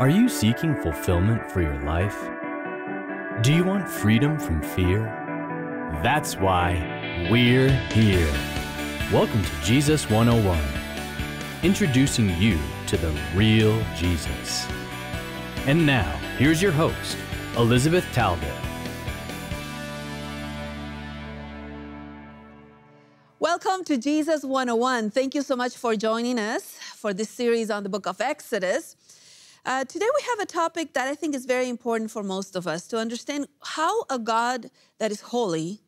Are you seeking fulfillment for your life? Do you want freedom from fear? That's why we're here. Welcome to Jesus 101, introducing you to the real Jesus. And now, here's your host, Elizabeth Talbot. Welcome to Jesus 101. Thank you so much for joining us for this series on the book of Exodus. Uh, today we have a topic that I think is very important for most of us to understand how a God that is holy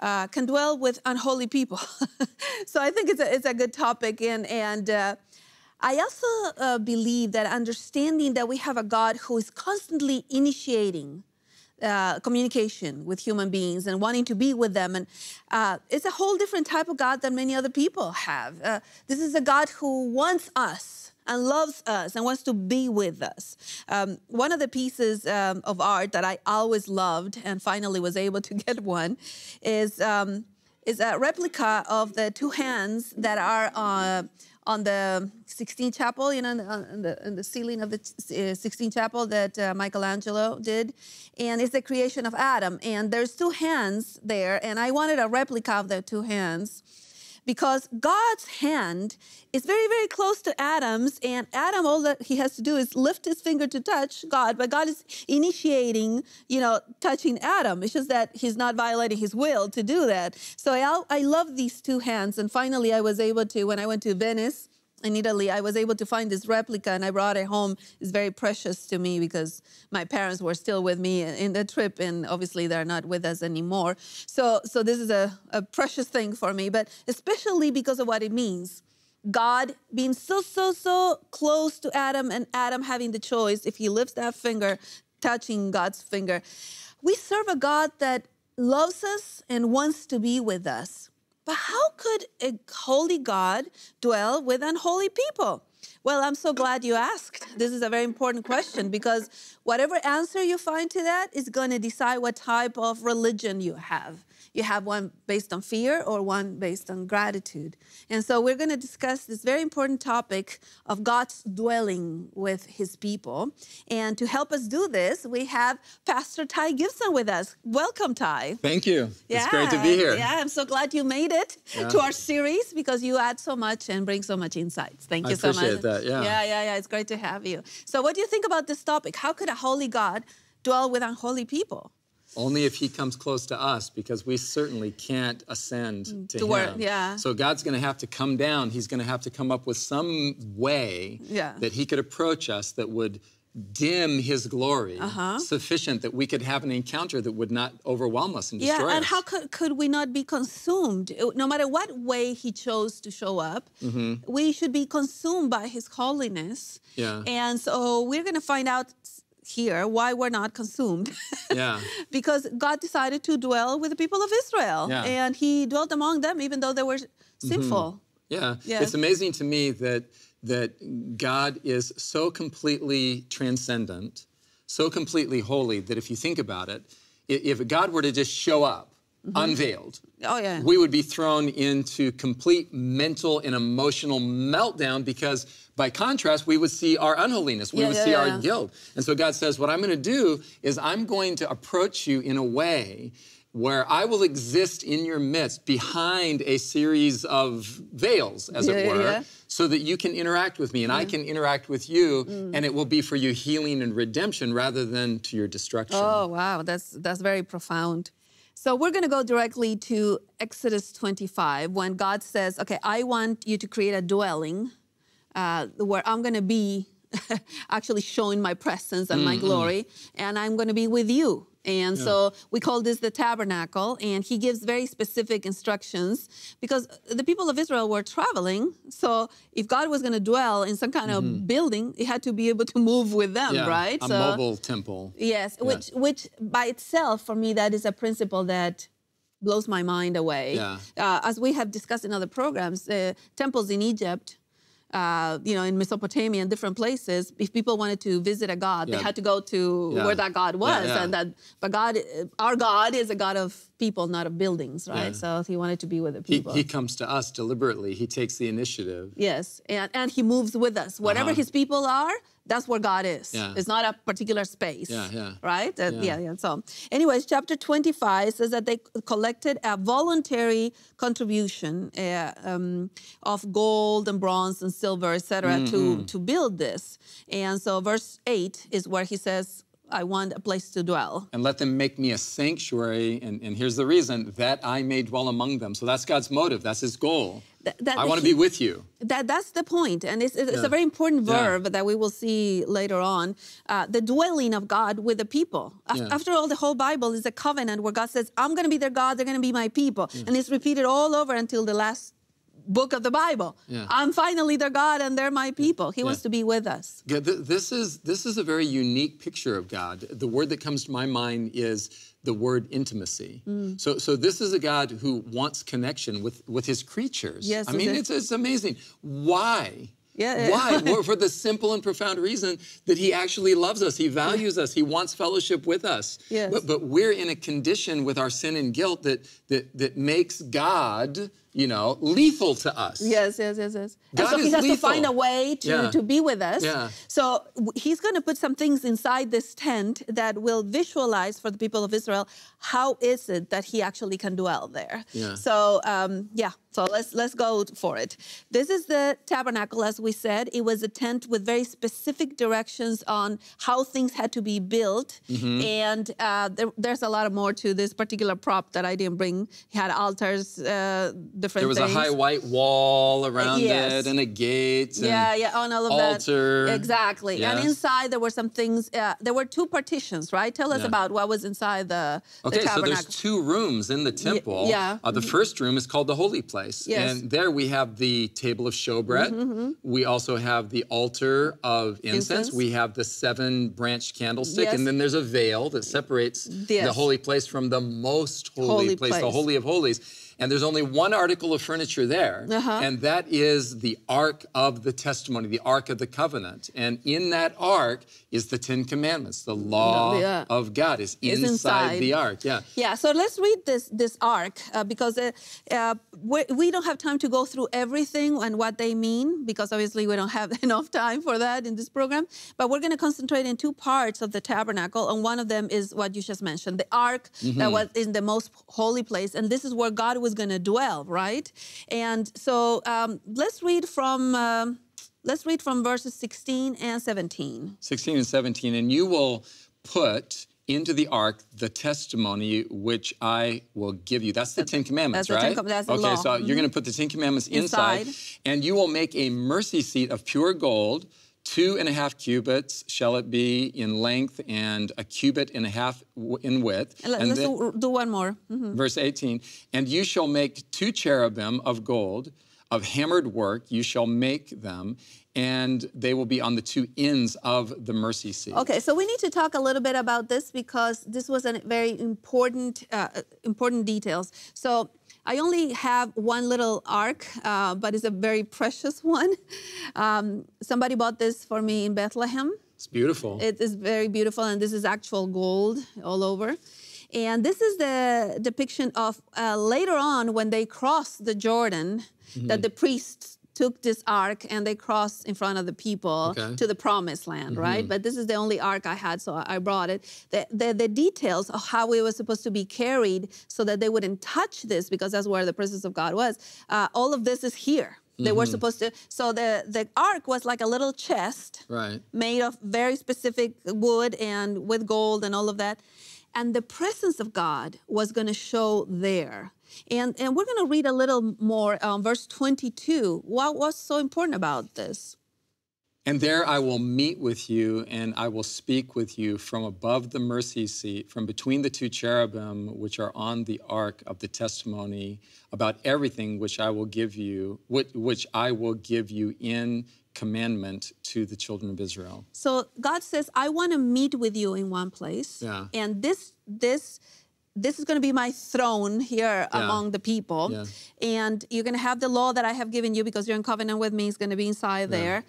uh, can dwell with unholy people. so I think it's a, it's a good topic. And, and uh, I also uh, believe that understanding that we have a God who is constantly initiating uh, communication with human beings and wanting to be with them. And uh, it's a whole different type of God than many other people have. Uh, this is a God who wants us and loves us and wants to be with us. Um, one of the pieces um, of art that I always loved and finally was able to get one is um, is a replica of the two hands that are uh, on the Sixteen Chapel, you know, on the, on the ceiling of the uh, Sixteen Chapel that uh, Michelangelo did. And it's the creation of Adam. And there's two hands there, and I wanted a replica of the two hands because God's hand is very, very close to Adam's, and Adam, all that he has to do is lift his finger to touch God, but God is initiating, you know, touching Adam. It's just that he's not violating his will to do that. So I, I love these two hands. And finally, I was able to, when I went to Venice, in Italy, I was able to find this replica and I brought it home. It's very precious to me because my parents were still with me in the trip and obviously they're not with us anymore. So, so this is a, a precious thing for me, but especially because of what it means. God being so, so, so close to Adam and Adam having the choice if he lifts that finger, touching God's finger. We serve a God that loves us and wants to be with us. But how could a holy God dwell with unholy people? Well, I'm so glad you asked. This is a very important question because whatever answer you find to that is going to decide what type of religion you have. You have one based on fear or one based on gratitude. And so we're going to discuss this very important topic of God's dwelling with his people. And to help us do this, we have Pastor Ty Gibson with us. Welcome, Ty. Thank you. Yeah, it's great to be here. Yeah, I'm so glad you made it yeah. to our series because you add so much and bring so much insights. Thank you I so much. I appreciate that. Yeah. Yeah, yeah, yeah. It's great to have you. So, what do you think about this topic? How could a holy God dwell with unholy people? Only if he comes close to us, because we certainly can't ascend mm, to Dwar him. Yeah. So God's going to have to come down. He's going to have to come up with some way yeah. that he could approach us that would dim his glory uh -huh. sufficient that we could have an encounter that would not overwhelm us and destroy us. Yeah, and us. how could, could we not be consumed? No matter what way he chose to show up, mm -hmm. we should be consumed by his holiness. Yeah. And so we're going to find out here, why we're not consumed. yeah. because God decided to dwell with the people of Israel. Yeah. And he dwelt among them even though they were sinful. Mm -hmm. Yeah. Yes. It's amazing to me that that God is so completely transcendent, so completely holy that if you think about it, if God were to just show up Mm -hmm. unveiled, oh, yeah. we would be thrown into complete mental and emotional meltdown because, by contrast, we would see our unholiness, we yeah, would yeah, see our guilt. And so God says, What I'm going to do is I'm going to approach you in a way where I will exist in your midst behind a series of veils, as it were. So that you can interact with me and I can interact with you, mm. and it will be for you healing and redemption rather than to your destruction. Oh wow, that's that's very profound. So we're going to go directly to Exodus 25 when God says, okay, I want you to create a dwelling uh, where I'm going to be actually showing my presence and mm -hmm. my mm-hmm. glory, and I'm going to be with you. And yeah. so we call this the tabernacle. And he gives very specific instructions because the people of Israel were traveling. So if God was going to dwell in some kind mm -hmm. of mm-hmm. building, he had to be able to move with them, yeah, right? A so, mobile temple. Yes, which which by itself, for me, that is a principle that blows my mind away. Yeah. Uh, as we have discussed in other programs, uh, temples in Egypt uh, you know, in Mesopotamia and different places, if people wanted to visit a god, yeah. they had to go to yeah. where that god was, yeah, and that. But God, uh, our God, is a God of people, not of buildings, right? So He wanted to be with the people. He, he, comes to us deliberately. He takes the initiative. Yes, and and He moves with us. Whatever uh -huh. His people are, that's where God is. Yeah. It's not a particular space. Yeah, yeah. Right? Uh, yeah. yeah, yeah. So, anyways, chapter 25 says that they collected a voluntary contribution uh, um, of gold and bronze and silver, etc., mm -hmm. to mm-hmm. to build this. And so, verse eight is where he says, I want a place to dwell. And let them make me a sanctuary. And, and here's the reason that I may dwell among them. So that's God's motive, that's his goal. That, that I want to be with you. That that's the point, and it's, it's yeah. a very important verb yeah. that we will see later on. Uh, the dwelling of God with the people. yeah. After all, the whole Bible is a covenant where God says, "I'm going to be their God; they're going to be my people," and it's repeated all over until the last book of the Bible. Yeah. I'm finally their God and they're my people. He yeah. wants to be with us. Yeah, th this is this is a very unique picture of God. The word that comes to my mind is the word intimacy. Mm. So so this is a God who wants connection with with his creatures. Yes, I mean it? it's it's amazing. Why? Yeah, Why? well, for the simple and profound reason that he actually loves us, he values us, he wants fellowship with us. Yes. But, but we're in a condition with our sin and guilt that that that makes God you know, lethal to us. Yes, yes, yes, yes. God so he has lethal. to find a way to, yeah. to be with us. Yeah. So he's going to put some things inside this tent that will visualize for the people of Israel how is it that he actually can dwell there. Yeah. So, um, yeah. So let's let's go for it. This is the tabernacle, as we said. It was a tent with very specific directions on how things had to be built, mm -hmm. and uh, there, there's a lot more to this particular prop that I didn't bring. It had altars, uh, different. There was things. a high white wall around yes. it, and a gate. And yeah, yeah, on all of altar. that. Altar. Exactly. Yes. And inside there were some things. Uh, there were two partitions, right? Tell us yeah. about what was inside the. Okay, the so there's two rooms in the temple. yeah. Uh, the mm-hmm. first room is called the holy place place. Yes. And there we have the table of showbread. Mm -hmm. We also have the altar of incense. incense. We have the seven branch candlestick. Yes. And then there's a veil that separates yes. the holy place from the most holy, holy place, place, the Holy of Holies. And there's only one article of furniture there, uh -huh. and that is the Ark of the Testimony, the Ark of the Covenant. And in that Ark is the Ten Commandments, the law no, of God is inside, inside, the Ark. Yeah. Yeah. So let's read this this Ark uh, because uh, uh, we don't have time to go through everything and what they mean, because obviously we don't have enough time for that in this program. But we're going to concentrate in two parts of the tabernacle, and one of them is what you just mentioned the ark mm -hmm. that mm-hmm. was in the most holy place. And this is where God was going to dwell, right? And so um, let's read from. Uh, let's read from verses 16 and 17. 16 and 17. And you will put into the ark the testimony which I will give you. That's the Ten Commandments, that's right? Ten, that's okay, law. so mm -hmm. you're going to mm-hmm. put the Ten Commandments inside, inside, and you will make a mercy seat of pure gold. Two and a half cubits shall it be in length, and a cubit and a half in width. Let, and let's then, do, do one more. Mm -hmm. Verse 18 And you shall make two cherubim of gold of hammered work you shall make them, and they will be on the two ends of the mercy seat. Okay, so we need to talk a little bit about this because this was a very important, uh, important details. So I only have one little ark, uh, but it's a very precious one. Um, somebody bought this for me in Bethlehem. It's beautiful. It is very beautiful, and this is actual gold all over. And this is the depiction of uh, later on when they crossed the Jordan, mm -hmm. that mm-hmm. the priests took this ark and they crossed in front of the people okay. to the promised land, mm -hmm. right? Mm-hmm. But this is the only ark I had, so I brought it. The, the, the, details of how it was supposed to be carried so that they wouldn't touch this because that's where the presence of God was. Uh, all of this is here. They were mm-hmm. supposed to. So the the ark was like a little chest, right, made of very specific wood and with gold and all of that. And the presence of God was going to show there. And, and we're going to read a little more, um, verse 22, what was so important about this. And there I will meet with you and I will speak with you from above the mercy seat, from between the two cherubim which are on the ark of the testimony about everything which I will give you, which I will give you in commandment to the children of Israel. So God says, I want to meet with you in one place. Yeah. And this, this, this is going to be my throne here yeah. among the people. Yeah. And you're going to have the law that I have given you because you're in covenant with me. is going to be inside yeah. there.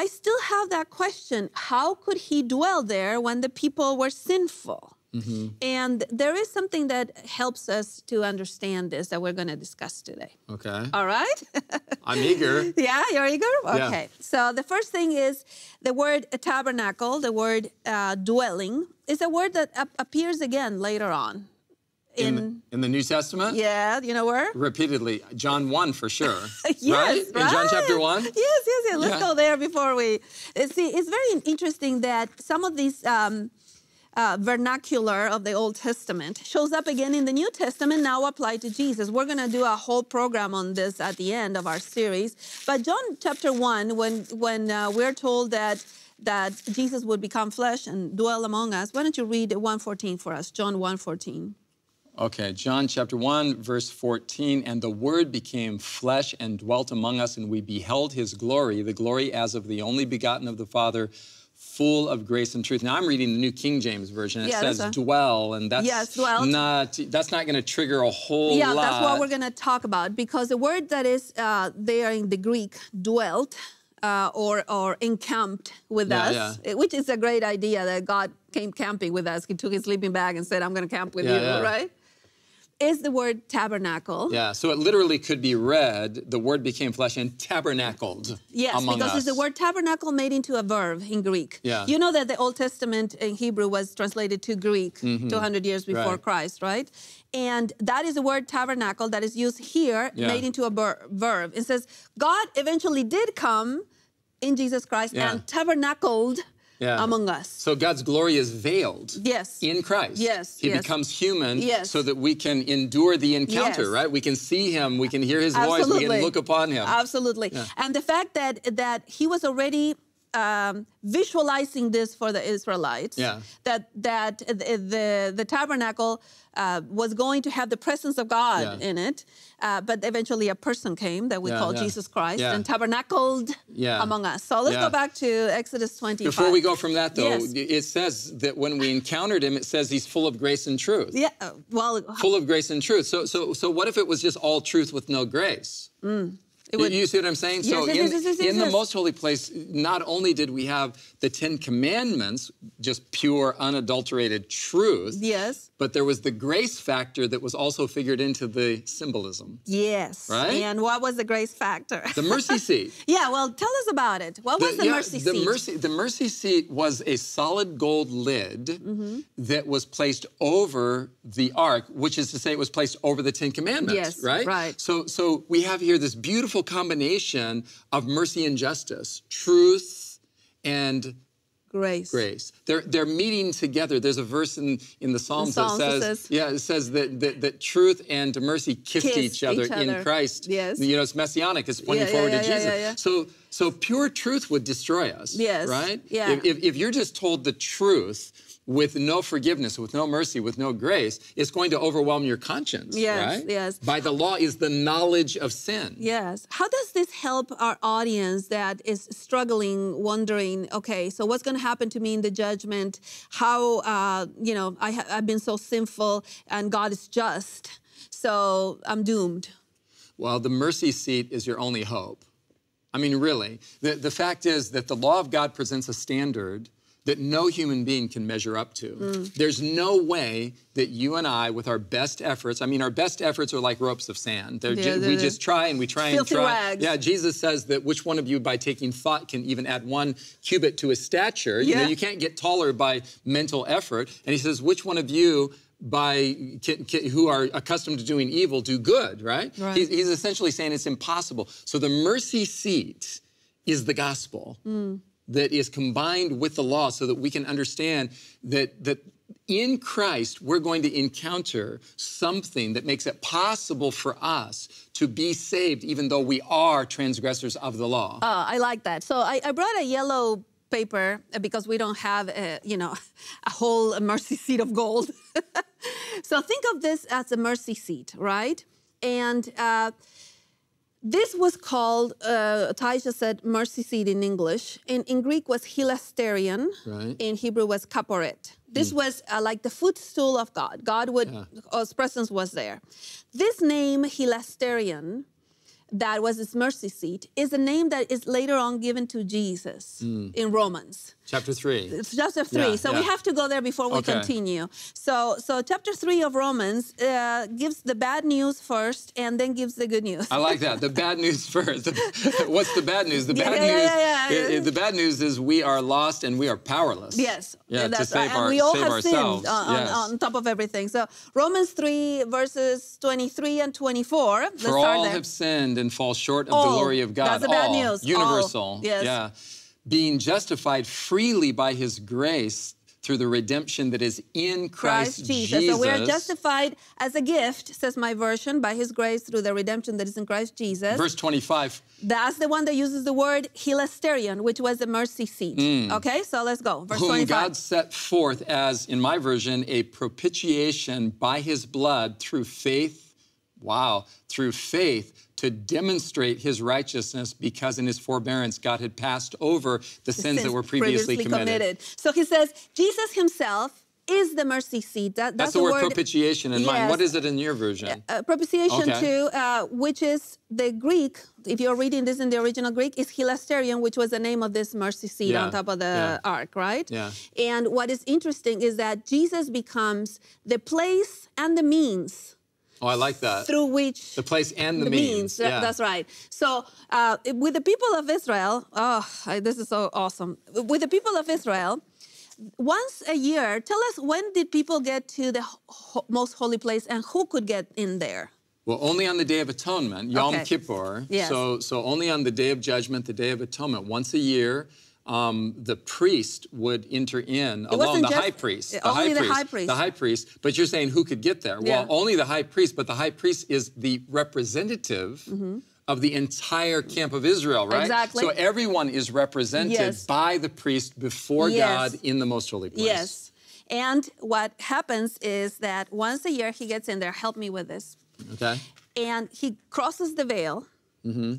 I still have that question how could he dwell there when the people were sinful? Mm-hmm. And there is something that helps us to understand this that we're going to discuss today. Okay. All right? I'm eager. Yeah, you're eager? Okay. Yeah. So the first thing is the word tabernacle, the word uh, dwelling, is a word that ap- appears again later on in, in, in the New Testament? Yeah, you know where? Repeatedly. John 1 for sure. yes, right? right? In John chapter 1? Yes, yes, yes. Let's yeah. go there before we eh, see. It's very interesting that some of these um, uh, vernacular of the Old Testament shows up again in the New Testament, now applied to Jesus. We're going to do a whole program on this at the end of our series. But John chapter 1, when, when uh, we're told that that Jesus would become flesh and dwell among us, why don't you read 114 for us, John 114. Okay, John chapter 1, verse 14. And the Word became flesh and dwelt among us, and we beheld his glory, the glory as of the only begotten of the Father, full of grace and truth. Now I'm reading the New King James Version. It yeah, says a... dwell, and that's yes, not that's not going to trigger a whole yeah, lot. Yeah, that's what we're going to talk about because the word that is uh, there in the Greek, dwelt, uh, or or encamped with yeah, us, yeah. Eh, which is a great idea that God came camping with us. He took his sleeping bag and said, "I'm going to camp with yeah, you," right? is the word tabernacle. Yeah, so it literally could be read, the word became flesh and tabernacled Yes, because us. it's the word tabernacle made into a verb in Greek. Yeah. You know that the Old Testament in Hebrew was translated to Greek mm -hmm. 200 years before right. Christ, right? And that is the word tabernacle that is used here, yeah. made into a verb. It says, God eventually did come in Jesus Christ yeah. and tabernacled yeah. among us. So God's glory is veiled. Yes. In Christ. Yes. He yes. becomes human yes. so that we can endure the encounter, yes. right? We can see him, we can hear his Absolutely. voice, we can look upon him. Absolutely. Yeah. And the fact that that he was already um, visualizing this for the Israelites. Yeah. That that the the, tabernacle uh, was going to have the presence of God yeah. in it, uh, but eventually a person came that we yeah, call Jesus Christ and tabernacled among us. So let's go back to Exodus 25. Before we go from that, though, yes. it says that when we encountered him, it says he's full of grace and truth. Yeah. Well. Full of grace and truth. So so so what if it was just all truth with no grace? Mm. Would, you see what I'm saying? Yes, so yes, in, yes, in the most holy place, not only did we have the Ten Commandments, just pure, unadulterated truth. Yes. But there was the grace factor that was also figured into the symbolism. Yes. Right? And what was the grace factor? The mercy seat. yeah, well, tell us about it. What the, was the yeah, mercy the seat? Mercy, the mercy seat was a solid gold lid mm -hmm. that was placed over the ark, which is to say it was placed over the Ten Commandments. Yes, right? Right. So, so we have here this beautiful combination of mercy and justice, truth and grace. Grace. They're they're meeting together. There's a verse in, in the Psalms, the Psalms that says, says, yeah, it says that, that, that truth and mercy kissed kiss each, other each, other in Christ. Yes. You know, it's messianic. It's pointing yeah, forward yeah, to yeah, Jesus. So so pure truth would destroy us. Yes. Right. Yeah. If, if, if you're just told the truth with no forgiveness, with no mercy, with no grace, it's going to overwhelm your conscience. Yes, right? yes. By the law is the knowledge of sin. Yes. How does this help our audience that is struggling, wondering, okay, so what's going to happen to me in the judgment? How, uh, you know, I have been so sinful and God is just, so I'm doomed. Well, the mercy seat is your only hope. I mean, really. The, the fact is that the law of God presents a standard that no human being can measure up to. Mm. There's no way that you and I, with our best efforts, I mean, our best efforts are like ropes of sand. Yeah, ju we just try and we try and try. Rags. Yeah, Jesus says that which one of you, by taking thought, can even add one cubit to his stature? Yeah. You know, you can't get taller by mental effort. And he says, which one of you, by can, can, who are accustomed to doing evil, do good? Right. right. He's, he's essentially saying it's impossible. So the mercy seat is the gospel. Mm that is combined with the law so that we can understand that, that in Christ, we're going to encounter something that makes it possible for us to be saved, even though we are transgressors of the law. Ah, I like that. So I, I brought a yellow paper uh, because we don't have, a, uh, you know, a whole mercy seat of gold. so think of this as a mercy seat, right? And uh, this was called, uh, Taisha said, mercy seat in English, and in Greek was hilasterion, right. in Hebrew was kaporet. This mm. was uh, like the footstool of God. God would, yeah. God's presence was there. This name, hilasterion, that was his mercy seat is a name that is later on given to Jesus mm. in Romans. Chapter 3. It's Chapter 3. Yeah, so yeah. we have to go there before we okay. continue. So so chapter 3 of Romans uh, gives the bad news first and then gives the good news. I like that. The bad news first. What's the bad news? The bad yeah, news is, the bad news is we are lost and we are powerless. Yes. Yeah, to save, our, we all save have ourselves. Sinned on, yes. on, top of everything. So Romans 3 verses 23 and 24. For all there. have sinned and fall short of the oh, glory of God. That's the bad all. news. Oh, universal. All. Yes. Yeah. Being justified freely by his grace through the redemption that is in Christ, Christ Jesus. Jesus. So we are justified as a gift, says my version, by his grace through the redemption that is in Christ Jesus. Verse 25. That's the one that uses the word hilasterion, which was the mercy seat. Mm. Okay, so let's go. Verse Whom 25. God set forth as, in my version, a propitiation by his blood through faith. Wow, through faith to demonstrate his righteousness because in his forbearance God had passed over the, the sins, sins, that were previously, previously committed. committed. So he says, Jesus himself is the mercy seat. That, that's, that's, the, word, word propitiation in yes. mine. What is it in your version? Uh, uh propitiation okay. too, uh, which is the Greek, if you're reading this in the original Greek, is hilasterion, which was the name of this mercy seat yeah. on top of the yeah. ark, right? Yeah. And what is interesting is that Jesus becomes the place and the means Oh, I like that. Through which the place and the, the means. means. Yeah. That's right. So uh, with the people of Israel, oh, this is so awesome. With the people of Israel, once a year, tell us when did people get to the ho most holy place and who could get in there? Well, only on the Day of Atonement, Yom okay. Kippur. Yes. So, so only on the Day of Judgment, the Day of Atonement, once a year um, the priest would enter in it alone, the high priest. The only high the priest, high priest. The high priest. But you're saying who could get there? Yeah. Well, only the high priest, but the high priest is the representative. Mm -hmm of the entire camp of Israel, right? Exactly. So everyone is represented yes. by the priest before yes. God in the most holy place. Yes. And what happens is that once a year he gets in there, help me with this. Okay. And he crosses the veil. Mm -hmm.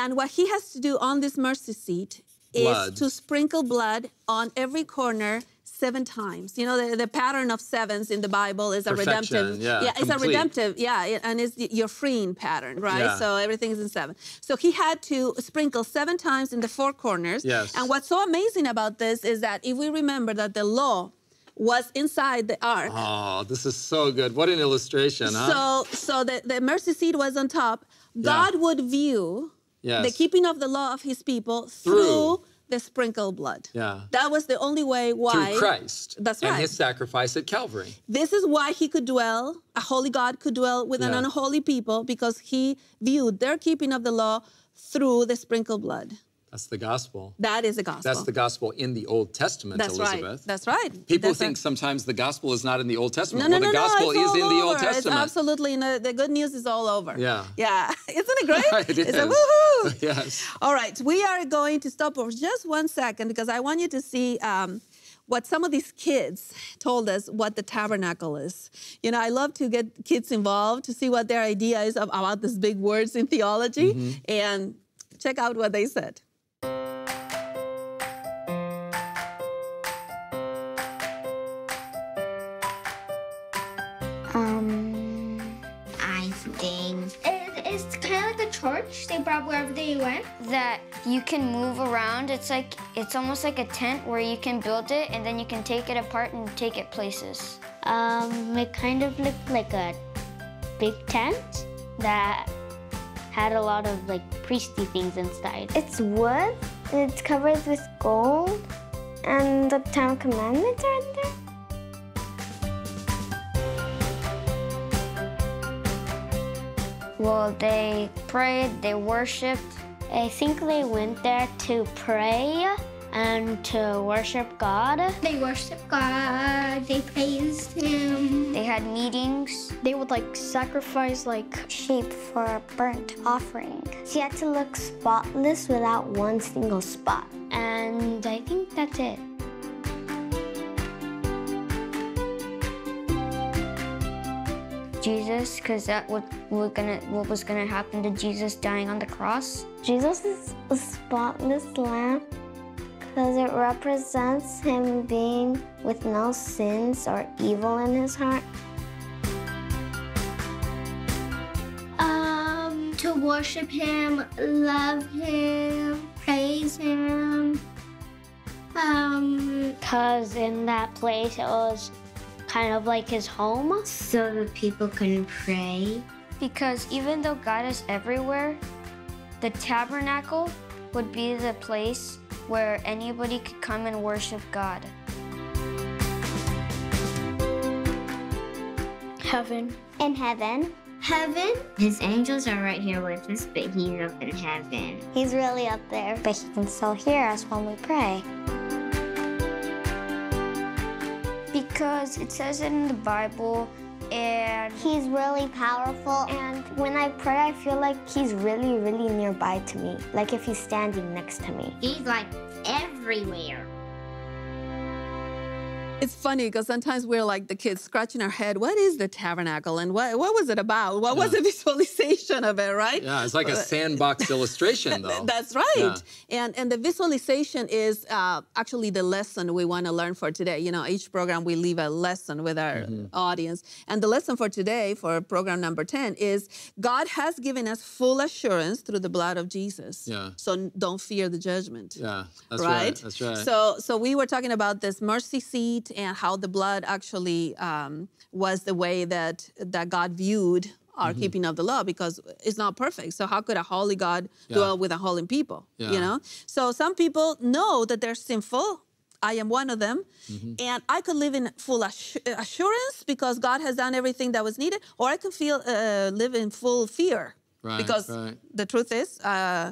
And what he has to do on this mercy seat is to sprinkle blood on every corner seven times. You know, the, the pattern of sevens in the Bible is a redemptive. Yeah, yeah it's a redemptive. Yeah, and it's your freeing pattern, right? Yeah. So everything is in seven. So he had to sprinkle seven times in the four corners. Yes. And what's so amazing about this is that if we remember that the law was inside the ark. Oh, this is so good. What an illustration, huh? So so the, the mercy seat was on top. God yeah. would view yes. the keeping of the law of his people through, through the sprinkled blood. Yeah. That was the only way why. Through Christ. That's right. And his sacrifice at Calvary. This is why he could dwell, a holy God could dwell with yeah. an unholy people because he viewed their keeping of the law through the sprinkled blood. That's the gospel. That is the gospel. That's the gospel in the Old Testament, That's Elizabeth. Right. That's right. People That's think right. sometimes the gospel is not in the Old Testament. No, no, well, the no, gospel no, is in the Old Testament. It's absolutely. No, the good news is all over. Yeah. Yeah. Isn't it great? it is. It's a woohoo. yes. All right. We are going to stop for just one second because I want you to see. Um, what some of these kids told us what the tabernacle is. You know, I love to get kids involved to see what their idea is of, about these big words in theology mm -hmm. and check out what they said. that you That you can move around. It's like it's almost like a tent where you can build it and then you can take it apart and take it places. Um, it kind of looked like a big tent that had a lot of like priesty things inside. It's wood and it's covered with gold and the Ten Commandments are in there. Well, they prayed, they worshiped. I think they went there to pray and to worship God. They worshiped God, they praised Him. They had meetings. They would like sacrifice like sheep for a burnt offering. She had to look spotless without one single spot. And I think that's it. Jesus because that what we're gonna what was gonna happen to Jesus dying on the cross. Jesus is a spotless lamb because it represents him being with no sins or evil in his heart. Um, to worship him, love him, praise him. Um, cause in that place it was kind of like his home. So the people can pray. Because even though God is everywhere, the tabernacle would be the place where anybody could come and worship God. Heaven. In heaven. Heaven? His angels are right here with us, but he's up in heaven. He's really up there, but he can still hear us when we pray. because it says it in the Bible and he's really powerful and when I pray I feel like he's really really nearby to me like if he's standing next to me. He's like everywhere. It's funny because sometimes we're like the kids scratching our head. What is the tabernacle and what what was it about? What yeah. was the visualization of it, right? Yeah, it's like a uh, sandbox illustration, though. That's right. Yeah. And and the visualization is uh, actually the lesson we want to learn for today. You know, each program we leave a lesson with our mm -hmm. audience, and the lesson for today for program number ten is God has given us full assurance through the blood of Jesus. Yeah. So don't fear the judgment. Yeah, that's right. right. That's right. So so we were talking about this mercy seat and how the blood actually um, was the way that that God viewed our mm -hmm. keeping of the law because it's not perfect. So how could a holy God yeah. dwell with a holy people? Yeah. You know. So some people know that they're sinful. I am one of them, mm -hmm. and I could live in full assurance because God has done everything that was needed, or I can feel uh, live in full fear right, because right. the truth is. Uh,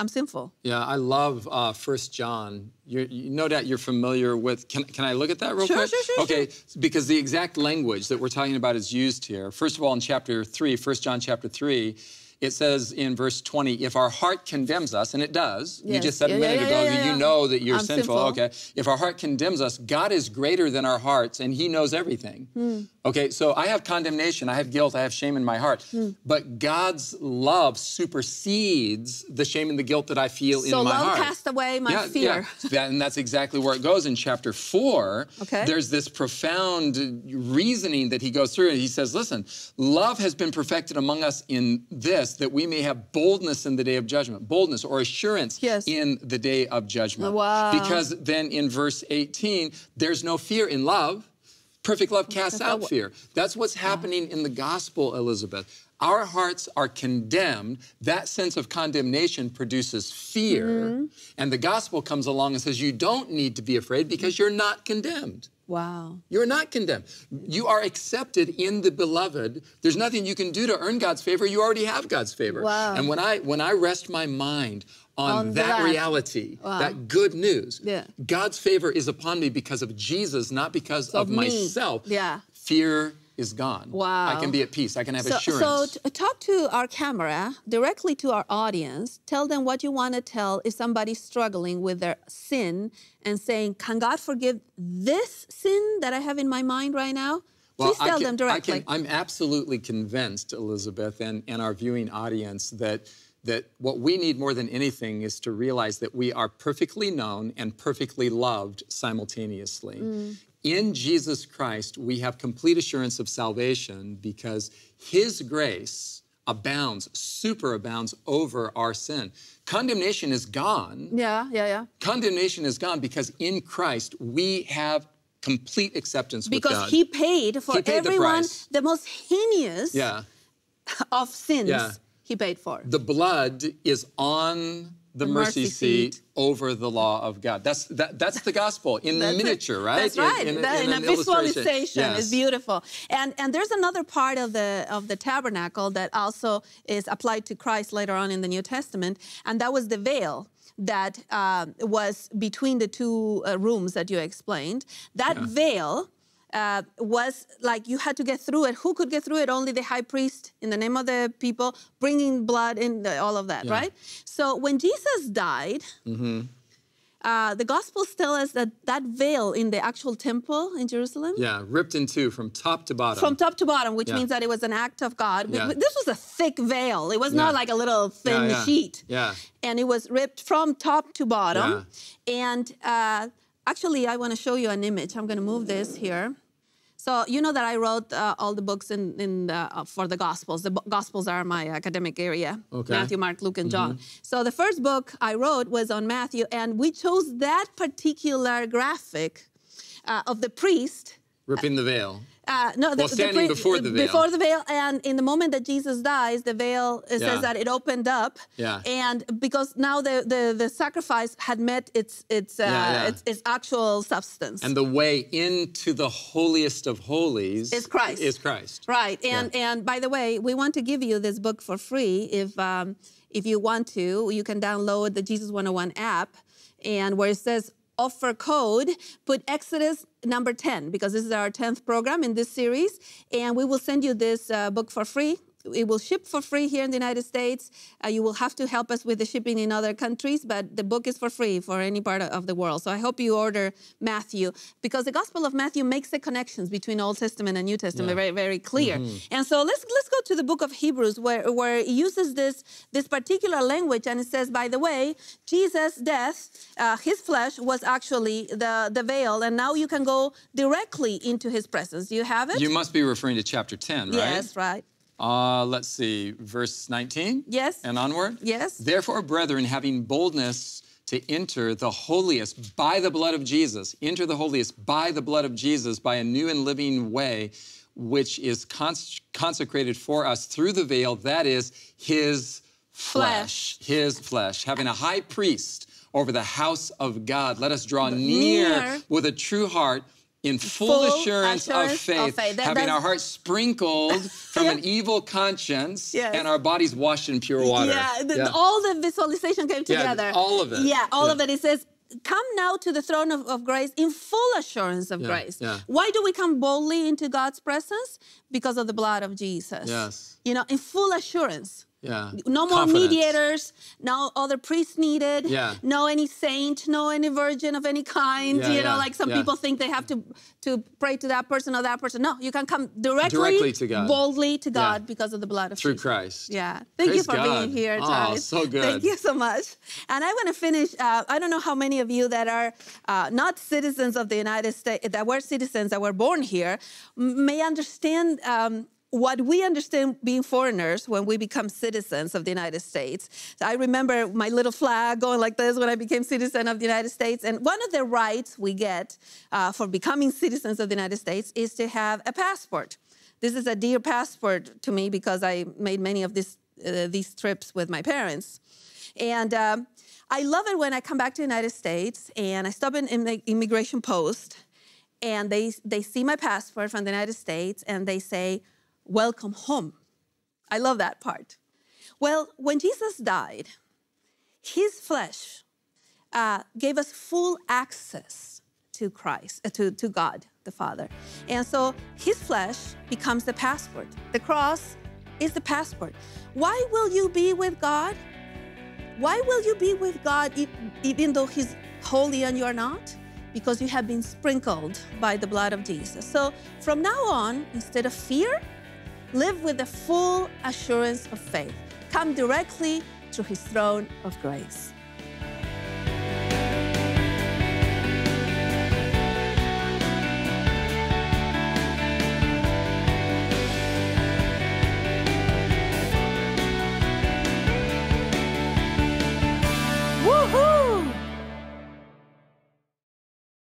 I'm sinful. Yeah, I love uh, First John. You're, you, no doubt you're familiar with. Can, can I look at that real sure, quick? Sure, sure, okay, sure. because the exact language that we're talking about is used here. First of all, in chapter three, First John chapter three, it says in verse 20, if our heart condemns us, and it does, yes. you just said yeah, a minute yeah, ago yeah, that you know that you're sinful. sinful. Okay. If our heart condemns us, God is greater than our hearts and He knows everything. Mm. Okay, so I have condemnation, I have guilt, I have shame in my heart. Mm. But God's love supersedes the shame and the guilt that I feel so in my heart. So love cast away my fear. Yeah. and that's exactly where it goes in chapter four. Okay. There's this profound reasoning that he goes through, and he says, listen, love has been perfected among us in this that we may have boldness in the day of judgment, boldness or assurance yes. in the day of judgment. Wow. Because then in verse 18, there's no fear in love. Perfect love casts out fear. That's what's happening in the gospel, Elizabeth our hearts are condemned. That sense of condemnation produces fear. Mm -hmm. And the gospel comes along and says, You don't need to be afraid because you're not condemned. Wow. You're not condemned. You are accepted in the beloved. There's nothing you can do to earn God's favor. You already have God's favor. Wow. And when I when I rest my mind on, on that, that, reality, wow. that good news, yeah. God's favor is upon me because of Jesus, not because so of, me. myself. Yeah. Fear is gone. Wow. I can be at peace. I can have so, assurance. So talk to our camera, directly to our audience. Tell them what you want to tell if somebody's struggling with their sin and saying, can God forgive this sin that I have in my mind right now? Well, Please tell can, them directly. I am absolutely convinced, Elizabeth, and, and our viewing audience, that, that what we need more than anything is to realize that we are perfectly known and perfectly loved simultaneously. Mm in Jesus Christ, we have complete assurance of salvation because His grace abounds, superabounds over our sin. Condemnation is gone. Yeah, yeah, yeah. Condemnation is gone because in Christ we have complete acceptance because He paid for he paid everyone the, the, most heinous yeah. of sins yeah. He paid for. The blood is on the, mercy, mercy seat, seat, over the law of God. That's that, that's the gospel in the miniature, right? That's right. In, in, that, in, in a visualization yes. is beautiful. And and there's another part of the of the tabernacle that also is applied to Christ later on in the New Testament, and that was the veil that uh, was between the two uh, rooms that you explained. That yeah. veil uh, was like you had to get through it. Who could get through it? Only the high priest in the name of the people, bringing blood and all of that, yeah. right? So when Jesus died, mm-hmm. uh, the Gospels tell us that that veil in the actual temple in Jerusalem, yeah, ripped in two from top to bottom. From top to bottom, which yeah. means that it was an act of God. Yeah. This was a thick veil. It was not like a little thin sheet. Yeah. And it was ripped from top to bottom, and. Uh, actually, I want to show you an image. I'm going to move this here. So you know that I wrote uh, all the books in, in the, uh, for the Gospels. The Gospels are my academic area: okay. Matthew, Mark, Luke, and John. Mm -hmm. So the first book I wrote was on Matthew, and we chose that particular graphic uh, of the priest ripping the veil uh, no, the, standing the, before the veil. Before the veil, and in the moment that Jesus dies, the veil yeah. says that it opened up. Yeah. And because now the, the, the sacrifice had met its its, uh, yeah, yeah. its, its actual substance. And the way into the holiest of holies is Christ. Is Christ. Right. And and by the way, we want to give you this book for free. If um, if you want to, you can download the Jesus 101 app, and where it says offer code, put Exodus number 10, because this is our 10th program in this series. And we will send you this uh, book for free it will ship for free here in the United States. Uh, you will have to help us with the shipping in other countries, but the book is for free for any part of the world. So I hope you order Matthew because the Gospel of Matthew makes the connections between Old Testament and New Testament yeah. very, very clear. Mm -hmm. And so let's let's go to the book of Hebrews where where it uses this this particular language and it says, by the way, Jesus' death, uh, his flesh was actually the the veil, and now you can go directly into his presence. Do you have it? You must be referring to chapter ten, right? Yes, right. Uh, let's see, verse 19? Yes. And onward? Yes. Therefore, brethren, having boldness to enter the holiest by the blood of Jesus, enter the holiest by the blood of Jesus, by a new and living way, which is cons consecrated for us through the veil, that is his flesh. flesh. His flesh. Having a high priest over the house of God, let us draw near, near with a true heart in full, full assurance, assurance, of faith, of faith. That, having our hearts sprinkled from yeah. an evil conscience yes. and our bodies washed in pure water. Yeah, the, yeah. all the visualization came together. Yeah, all of it. Yeah, all yeah. of it. It says, come now to the throne of, of grace in full assurance of grace. Why do we come boldly into God's presence? Because of the blood of Jesus. Yes. You know, in full assurance. Yeah. No more Confidence. mediators, no other priests needed, yeah. no any saint, no any virgin of any kind. Yeah, you yeah, know, like some yeah. people think they have to to pray to that person or that person. No, you can come directly, directly to God. boldly to God because of the blood of Through Jesus. Christ. Yeah. Thank Praise you for God. being here, Ty. Oh, so good. Thank you so much. And I want to finish. Uh, I don't know how many of you that are uh, not citizens of the United States, that were citizens, that were born here, may understand um, what we understand being foreigners when we become citizens of the United States. So I remember my little flag going like this when I became citizen of the United States. And one of the rights we get uh, for becoming citizens of the United States is to have a passport. This is a dear passport to me because I made many of this, uh, these trips with my parents. And um, I love it when I come back to the United States and I stop in, the immigration post and they, they see my passport from the United States and they say, welcome home. I love that part. Well, when Jesus died, his flesh uh, gave us full access to Christ, uh, to, to God the Father. And so his flesh becomes the passport. The cross is the passport. Why will you be with God? Why will you be with God even though he's holy and you're not? Because you have been sprinkled by the blood of Jesus. So from now on, instead of fear, Live with the full assurance of faith. Come directly to his throne of grace.